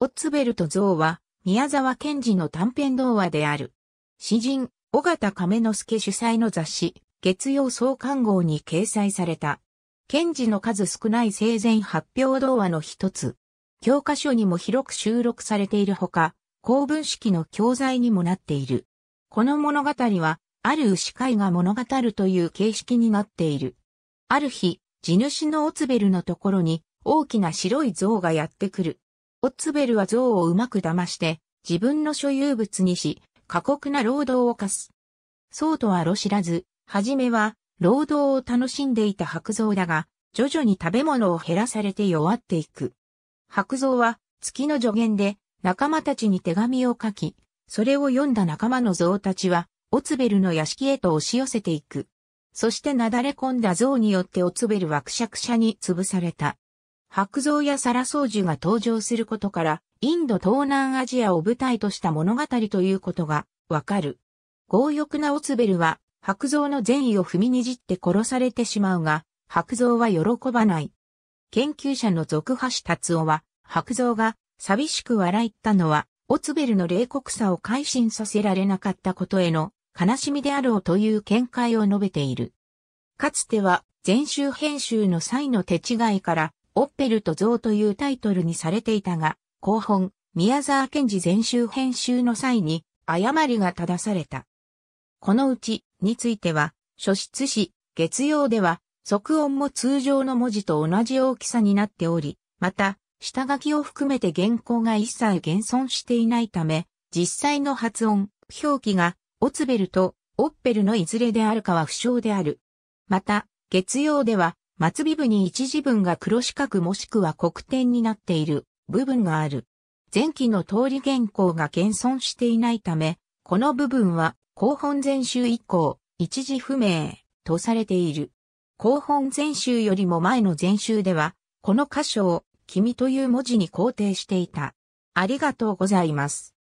オッツベルト像は、宮沢賢治の短編童話である。詩人、尾形亀之助主催の雑誌、月曜創刊号に掲載された。賢治の数少ない生前発表童話の一つ。教科書にも広く収録されているほか、公文式の教材にもなっている。この物語は、ある牛飼いが物語るという形式になっている。ある日、地主のオツベルのところに、大きな白い像がやってくる。オッツベルは象をうまく騙して、自分の所有物にし、過酷な労働を課す。そうとはろ知らず、はじめは、労働を楽しんでいた白象だが、徐々に食べ物を減らされて弱っていく。白象は、月の助言で、仲間たちに手紙を書き、それを読んだ仲間の象たちは、オツベルの屋敷へと押し寄せていく。そしてなだれ込んだ象によってオツベルはくしゃくしゃに潰された。白蔵や皿掃除が登場することから、インド東南アジアを舞台とした物語ということがわかる。強欲なオツベルは、白蔵の善意を踏みにじって殺されてしまうが、白蔵は喜ばない。研究者の俗橋達夫は、白蔵が寂しく笑ったのは、オツベルの冷酷さを改心させられなかったことへの悲しみであろうという見解を述べている。かつては、全集編集の際の手違いから、オッペルと像というタイトルにされていたが、後本、宮沢賢治全集編集の際に、誤りが正された。このうち、については、書室誌、月曜では、即音も通常の文字と同じ大きさになっており、また、下書きを含めて原稿が一切現存していないため、実際の発音、表記が、オツベルとオッペルのいずれであるかは不詳である。また、月曜では、末尾部に一字分が黒四角もしくは黒点になっている部分がある。前期の通り原稿が現存していないため、この部分は後本全集以降、一時不明とされている。後本全集よりも前の全集では、この箇所を君という文字に肯定していた。ありがとうございます。